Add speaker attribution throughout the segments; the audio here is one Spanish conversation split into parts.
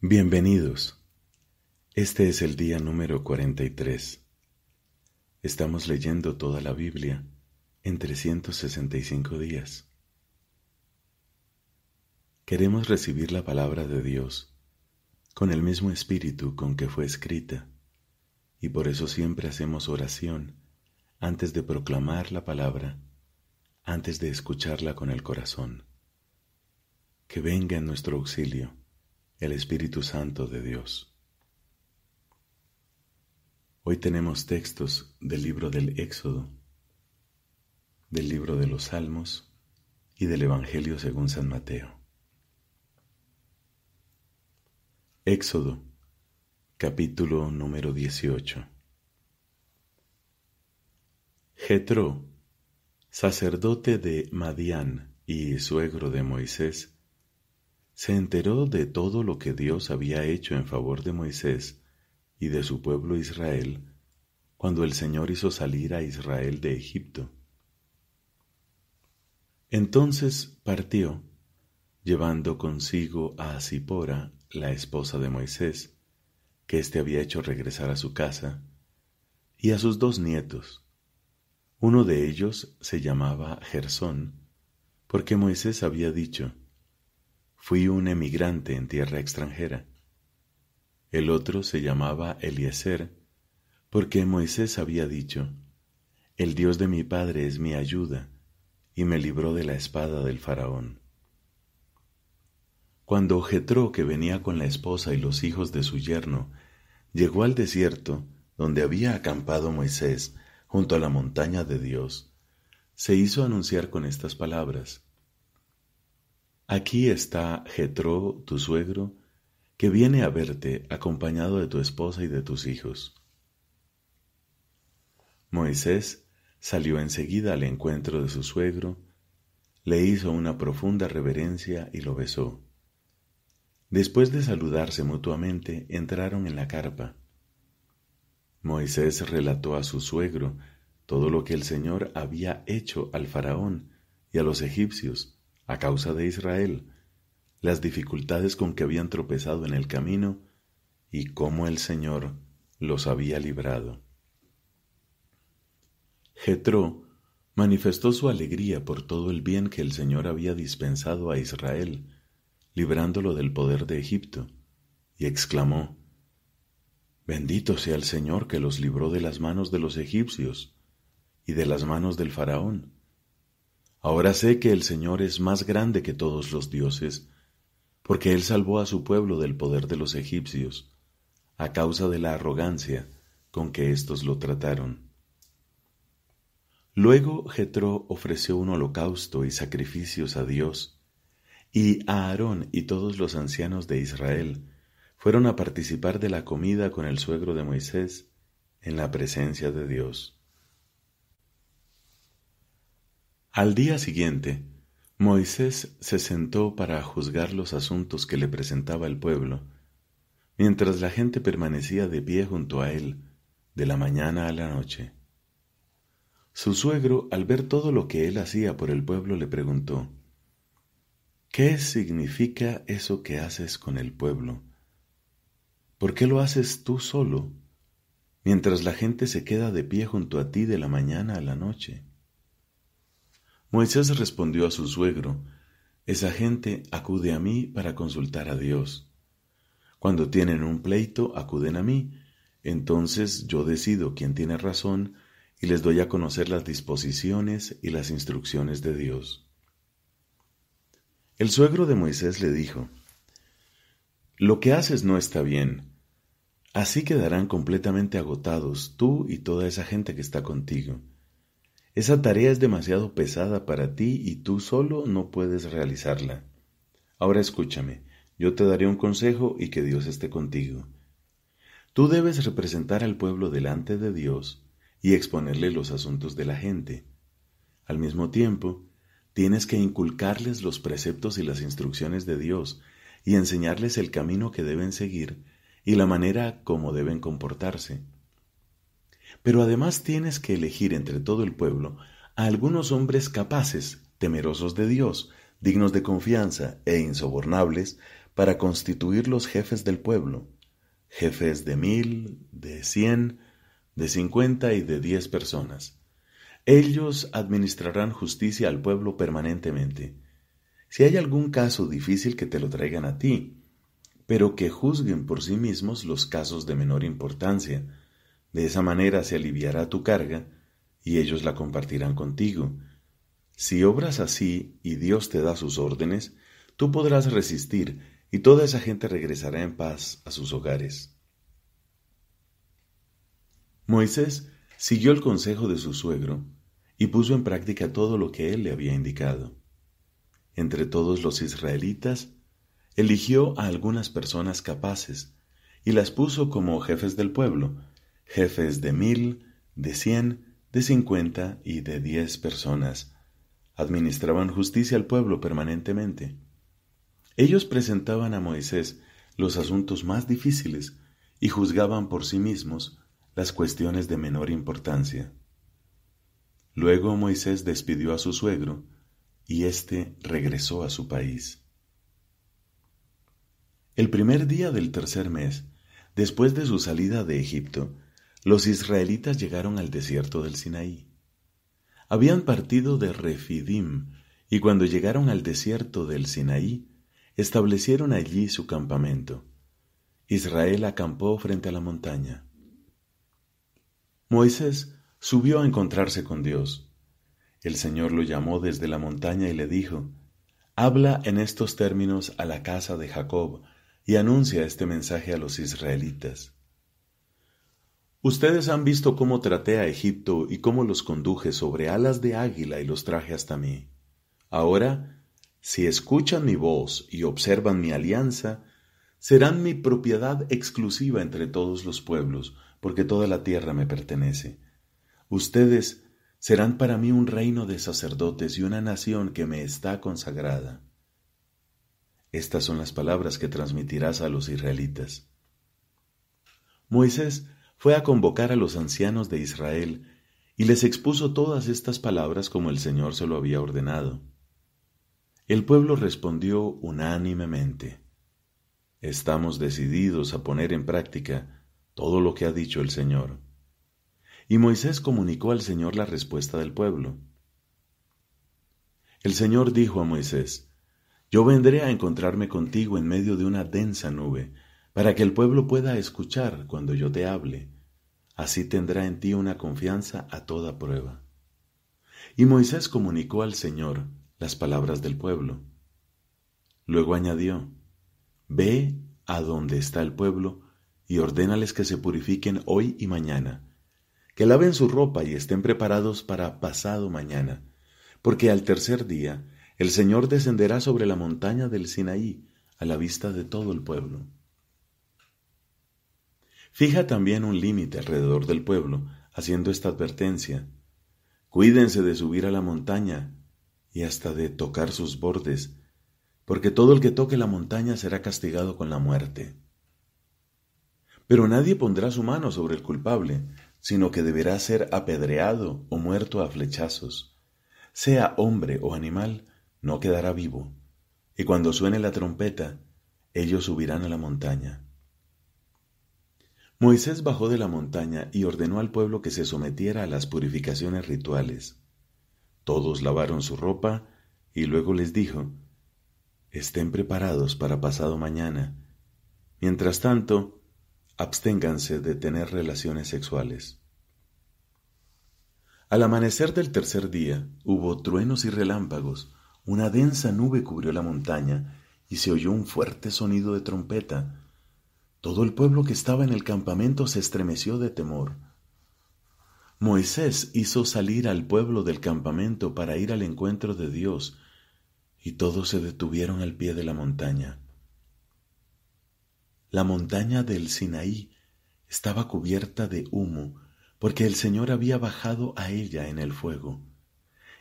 Speaker 1: Bienvenidos. Este es el día número 43. Estamos leyendo toda la Biblia en 365 días. Queremos recibir la palabra de Dios con el mismo espíritu con que fue escrita, y por eso siempre hacemos oración antes de proclamar la palabra, antes de escucharla con el corazón. Que venga en nuestro auxilio el Espíritu Santo de Dios. Hoy tenemos textos del libro del Éxodo, del libro de los Salmos y del Evangelio según San Mateo. Éxodo, capítulo número 18. Jetro, sacerdote de Madián y suegro de Moisés, se enteró de todo lo que Dios había hecho en favor de Moisés y de su pueblo Israel cuando el Señor hizo salir a Israel de Egipto. Entonces partió, llevando consigo a Zipora, la esposa de Moisés, que éste había hecho regresar a su casa, y a sus dos nietos. Uno de ellos se llamaba Gersón, porque Moisés había dicho, Fui un emigrante en tierra extranjera. El otro se llamaba Eliezer, porque Moisés había dicho, El Dios de mi Padre es mi ayuda, y me libró de la espada del faraón. Cuando Jetro, que venía con la esposa y los hijos de su yerno, llegó al desierto donde había acampado Moisés, junto a la montaña de Dios, se hizo anunciar con estas palabras, Aquí está Jetro, tu suegro, que viene a verte acompañado de tu esposa y de tus hijos. Moisés salió enseguida al encuentro de su suegro, le hizo una profunda reverencia y lo besó. Después de saludarse mutuamente, entraron en la carpa. Moisés relató a su suegro todo lo que el Señor había hecho al faraón y a los egipcios, a causa de Israel, las dificultades con que habían tropezado en el camino y cómo el Señor los había librado. Jetro manifestó su alegría por todo el bien que el Señor había dispensado a Israel, librándolo del poder de Egipto, y exclamó: Bendito sea el Señor que los libró de las manos de los egipcios y de las manos del faraón Ahora sé que el Señor es más grande que todos los dioses, porque Él salvó a su pueblo del poder de los egipcios, a causa de la arrogancia con que éstos lo trataron. Luego Jetro ofreció un holocausto y sacrificios a Dios, y Aarón y todos los ancianos de Israel fueron a participar de la comida con el suegro de Moisés en la presencia de Dios. Al día siguiente, Moisés se sentó para juzgar los asuntos que le presentaba el pueblo, mientras la gente permanecía de pie junto a él, de la mañana a la noche. Su suegro, al ver todo lo que él hacía por el pueblo, le preguntó, ¿Qué significa eso que haces con el pueblo? ¿Por qué lo haces tú solo, mientras la gente se queda de pie junto a ti de la mañana a la noche? Moisés respondió a su suegro, Esa gente acude a mí para consultar a Dios. Cuando tienen un pleito, acuden a mí, entonces yo decido quién tiene razón y les doy a conocer las disposiciones y las instrucciones de Dios. El suegro de Moisés le dijo, Lo que haces no está bien. Así quedarán completamente agotados tú y toda esa gente que está contigo. Esa tarea es demasiado pesada para ti y tú solo no puedes realizarla. Ahora escúchame, yo te daré un consejo y que Dios esté contigo. Tú debes representar al pueblo delante de Dios y exponerle los asuntos de la gente. Al mismo tiempo, tienes que inculcarles los preceptos y las instrucciones de Dios y enseñarles el camino que deben seguir y la manera como deben comportarse pero además tienes que elegir entre todo el pueblo a algunos hombres capaces, temerosos de Dios, dignos de confianza e insobornables, para constituir los jefes del pueblo, jefes de mil, de cien, de cincuenta y de diez personas. Ellos administrarán justicia al pueblo permanentemente. Si hay algún caso difícil que te lo traigan a ti, pero que juzguen por sí mismos los casos de menor importancia, de esa manera se aliviará tu carga y ellos la compartirán contigo. Si obras así y Dios te da sus órdenes, tú podrás resistir y toda esa gente regresará en paz a sus hogares. Moisés siguió el consejo de su suegro y puso en práctica todo lo que él le había indicado. Entre todos los israelitas, eligió a algunas personas capaces y las puso como jefes del pueblo, jefes de mil, de cien, de cincuenta y de diez personas. Administraban justicia al pueblo permanentemente. Ellos presentaban a Moisés los asuntos más difíciles y juzgaban por sí mismos las cuestiones de menor importancia. Luego Moisés despidió a su suegro y éste regresó a su país. El primer día del tercer mes, después de su salida de Egipto, los israelitas llegaron al desierto del Sinaí. Habían partido de Refidim, y cuando llegaron al desierto del Sinaí, establecieron allí su campamento. Israel acampó frente a la montaña. Moisés subió a encontrarse con Dios. El Señor lo llamó desde la montaña y le dijo, Habla en estos términos a la casa de Jacob y anuncia este mensaje a los israelitas. Ustedes han visto cómo traté a Egipto y cómo los conduje sobre alas de águila y los traje hasta mí. Ahora, si escuchan mi voz y observan mi alianza, serán mi propiedad exclusiva entre todos los pueblos, porque toda la tierra me pertenece. Ustedes serán para mí un reino de sacerdotes y una nación que me está consagrada. Estas son las palabras que transmitirás a los israelitas. Moisés fue a convocar a los ancianos de Israel y les expuso todas estas palabras como el Señor se lo había ordenado. El pueblo respondió unánimemente, Estamos decididos a poner en práctica todo lo que ha dicho el Señor. Y Moisés comunicó al Señor la respuesta del pueblo. El Señor dijo a Moisés, Yo vendré a encontrarme contigo en medio de una densa nube, para que el pueblo pueda escuchar cuando yo te hable. Así tendrá en ti una confianza a toda prueba. Y Moisés comunicó al Señor las palabras del pueblo. Luego añadió, Ve a donde está el pueblo y ordénales que se purifiquen hoy y mañana, que laven su ropa y estén preparados para pasado mañana, porque al tercer día el Señor descenderá sobre la montaña del Sinaí a la vista de todo el pueblo. Fija también un límite alrededor del pueblo, haciendo esta advertencia. Cuídense de subir a la montaña y hasta de tocar sus bordes, porque todo el que toque la montaña será castigado con la muerte. Pero nadie pondrá su mano sobre el culpable, sino que deberá ser apedreado o muerto a flechazos. Sea hombre o animal, no quedará vivo. Y cuando suene la trompeta, ellos subirán a la montaña. Moisés bajó de la montaña y ordenó al pueblo que se sometiera a las purificaciones rituales. Todos lavaron su ropa y luego les dijo, Estén preparados para pasado mañana. Mientras tanto, absténganse de tener relaciones sexuales. Al amanecer del tercer día hubo truenos y relámpagos, una densa nube cubrió la montaña y se oyó un fuerte sonido de trompeta, todo el pueblo que estaba en el campamento se estremeció de temor. Moisés hizo salir al pueblo del campamento para ir al encuentro de Dios, y todos se detuvieron al pie de la montaña. La montaña del Sinaí estaba cubierta de humo, porque el Señor había bajado a ella en el fuego.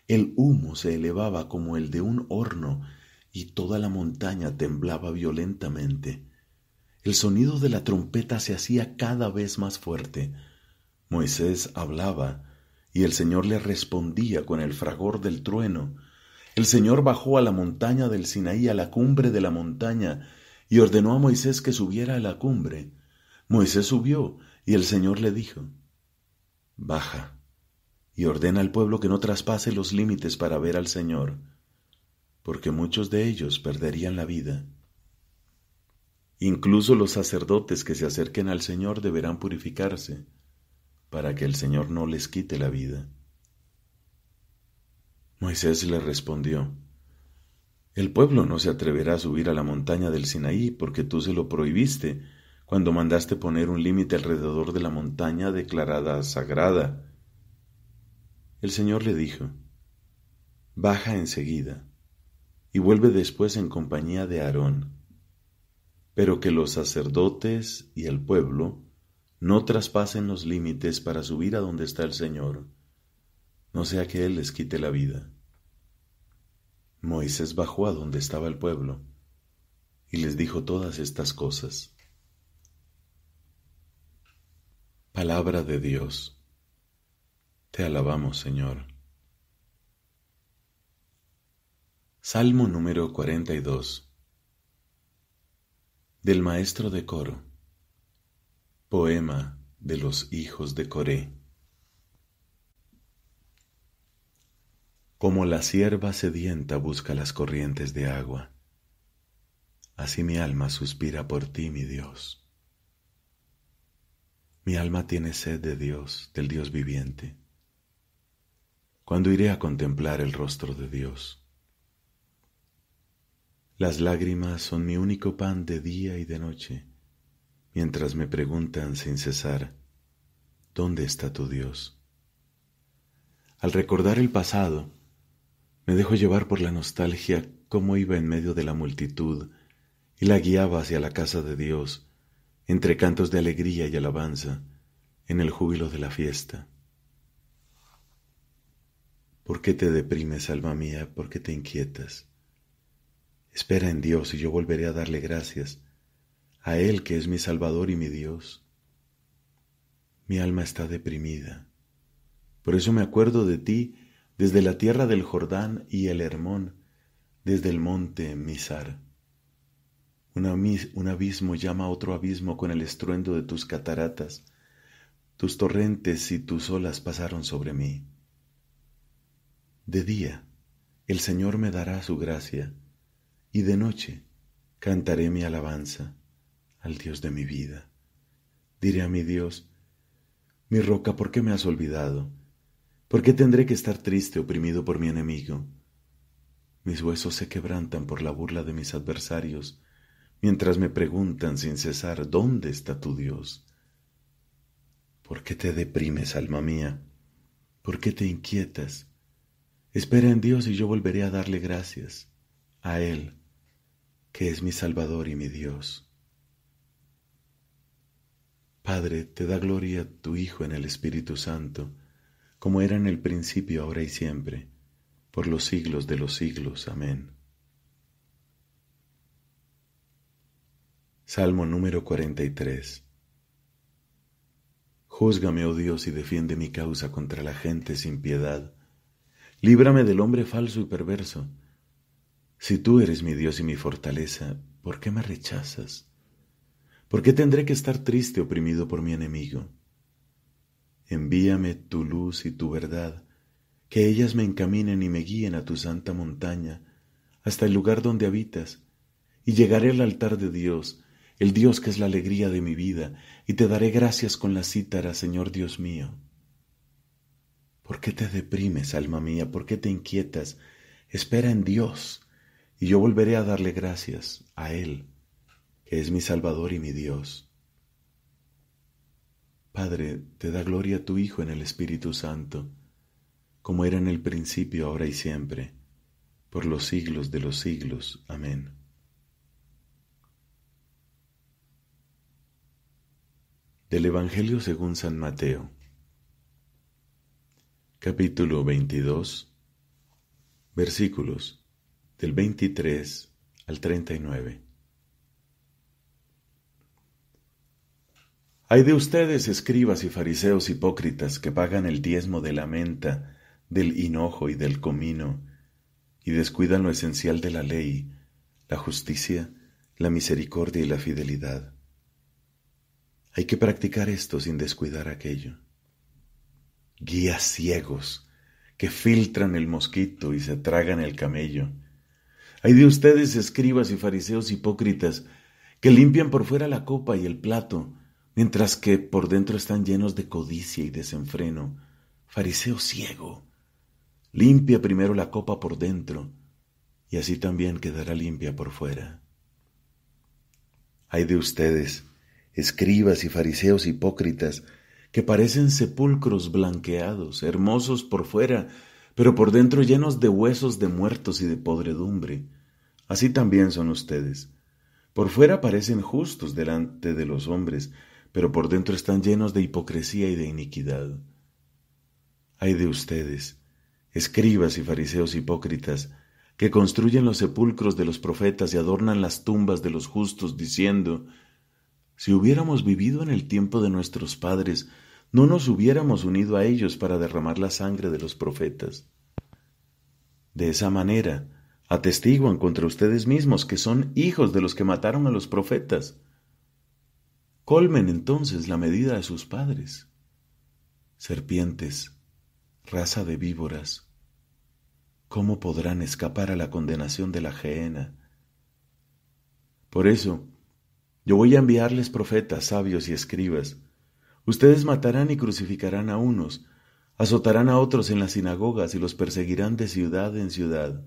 Speaker 1: El humo se elevaba como el de un horno, y toda la montaña temblaba violentamente. El sonido de la trompeta se hacía cada vez más fuerte. Moisés hablaba, y el Señor le respondía con el fragor del trueno. El Señor bajó a la montaña del Sinaí, a la cumbre de la montaña, y ordenó a Moisés que subiera a la cumbre. Moisés subió, y el Señor le dijo, Baja, y ordena al pueblo que no traspase los límites para ver al Señor, porque muchos de ellos perderían la vida. Incluso los sacerdotes que se acerquen al Señor deberán purificarse para que el Señor no les quite la vida. Moisés le respondió, El pueblo no se atreverá a subir a la montaña del Sinaí porque tú se lo prohibiste cuando mandaste poner un límite alrededor de la montaña declarada sagrada. El Señor le dijo, Baja enseguida y vuelve después en compañía de Aarón pero que los sacerdotes y el pueblo no traspasen los límites para subir a donde está el Señor, no sea que Él les quite la vida. Moisés bajó a donde estaba el pueblo y les dijo todas estas cosas. Palabra de Dios. Te alabamos, Señor. Salmo número 42. Del maestro de coro. Poema de los hijos de Coré. Como la sierva sedienta busca las corrientes de agua, así mi alma suspira por ti, mi Dios. Mi alma tiene sed de Dios, del Dios viviente. Cuando iré a contemplar el rostro de Dios? Las lágrimas son mi único pan de día y de noche, mientras me preguntan sin cesar, ¿dónde está tu Dios? Al recordar el pasado, me dejo llevar por la nostalgia cómo iba en medio de la multitud y la guiaba hacia la casa de Dios, entre cantos de alegría y alabanza, en el júbilo de la fiesta. ¿Por qué te deprimes, alma mía? ¿Por qué te inquietas? Espera en Dios y yo volveré a darle gracias, a Él que es mi Salvador y mi Dios. Mi alma está deprimida. Por eso me acuerdo de ti desde la tierra del Jordán y el Hermón, desde el monte Misar. Un abismo llama a otro abismo con el estruendo de tus cataratas. Tus torrentes y tus olas pasaron sobre mí. De día, el Señor me dará su gracia y de noche cantaré mi alabanza al Dios de mi vida. Diré a mi Dios, mi roca, ¿por qué me has olvidado? ¿Por qué tendré que estar triste, oprimido por mi enemigo? Mis huesos se quebrantan por la burla de mis adversarios, mientras me preguntan sin cesar, ¿dónde está tu Dios? ¿Por qué te deprimes, alma mía? ¿Por qué te inquietas? Espera en Dios y yo volveré a darle gracias a Él, que es mi Salvador y mi Dios. Padre, te da gloria tu Hijo en el Espíritu Santo, como era en el principio, ahora y siempre, por los siglos de los siglos. Amén. Salmo número 43. Júzgame, oh Dios, y defiende mi causa contra la gente sin piedad. Líbrame del hombre falso y perverso si tú eres mi Dios y mi fortaleza, ¿por qué me rechazas? ¿Por qué tendré que estar triste oprimido por mi enemigo? Envíame tu luz y tu verdad, que ellas me encaminen y me guíen a tu santa montaña, hasta el lugar donde habitas, y llegaré al altar de Dios, el Dios que es la alegría de mi vida, y te daré gracias con la cítara, Señor Dios mío. ¿Por qué te deprimes, alma mía? ¿Por qué te inquietas? Espera en Dios y yo volveré a darle gracias a Él, que es mi Salvador y mi Dios. Padre, te da gloria a tu Hijo en el Espíritu Santo, como era en el principio, ahora y siempre, por los siglos de los siglos. Amén. Del Evangelio según San Mateo, capítulo 22, versículos del 23 al 39. Hay de ustedes, escribas y fariseos hipócritas, que pagan el diezmo de la menta, del hinojo y del comino, y descuidan lo esencial de la ley, la justicia, la misericordia y la fidelidad. Hay que practicar esto sin descuidar aquello. Guías ciegos que filtran el mosquito y se tragan el camello hay de ustedes, escribas y fariseos hipócritas, que limpian por fuera la copa y el plato, mientras que por dentro están llenos de codicia y desenfreno. Fariseo ciego, limpia primero la copa por dentro, y así también quedará limpia por fuera. Hay de ustedes, escribas y fariseos hipócritas, que parecen sepulcros blanqueados, hermosos por fuera, pero por dentro llenos de huesos de muertos y de podredumbre. Así también son ustedes. Por fuera parecen justos delante de los hombres, pero por dentro están llenos de hipocresía y de iniquidad. Ay de ustedes, escribas y fariseos hipócritas, que construyen los sepulcros de los profetas y adornan las tumbas de los justos, diciendo, Si hubiéramos vivido en el tiempo de nuestros padres, no nos hubiéramos unido a ellos para derramar la sangre de los profetas. De esa manera, atestiguan contra ustedes mismos que son hijos de los que mataron a los profetas. Colmen entonces la medida de sus padres. Serpientes, raza de víboras, ¿cómo podrán escapar a la condenación de la gehenna? Por eso, yo voy a enviarles profetas, sabios y escribas, Ustedes matarán y crucificarán a unos, azotarán a otros en las sinagogas y los perseguirán de ciudad en ciudad.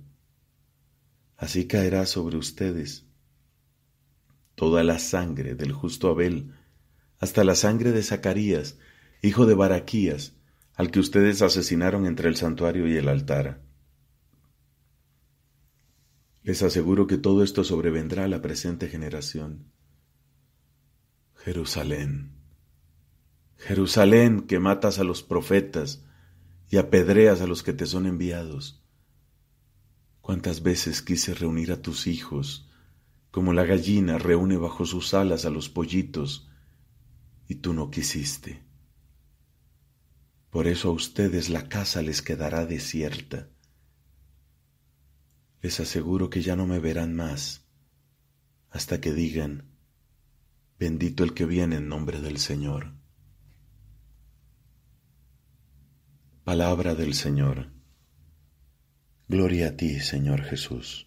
Speaker 1: Así caerá sobre ustedes toda la sangre del justo Abel, hasta la sangre de Zacarías, hijo de Baraquías, al que ustedes asesinaron entre el santuario y el altar. Les aseguro que todo esto sobrevendrá a la presente generación. Jerusalén Jerusalén que matas a los profetas y apedreas a los que te son enviados. Cuántas veces quise reunir a tus hijos, como la gallina reúne bajo sus alas a los pollitos, y tú no quisiste. Por eso a ustedes la casa les quedará desierta. Les aseguro que ya no me verán más, hasta que digan, bendito el que viene en nombre del Señor. Palabra del Señor. Gloria a ti, Señor Jesús.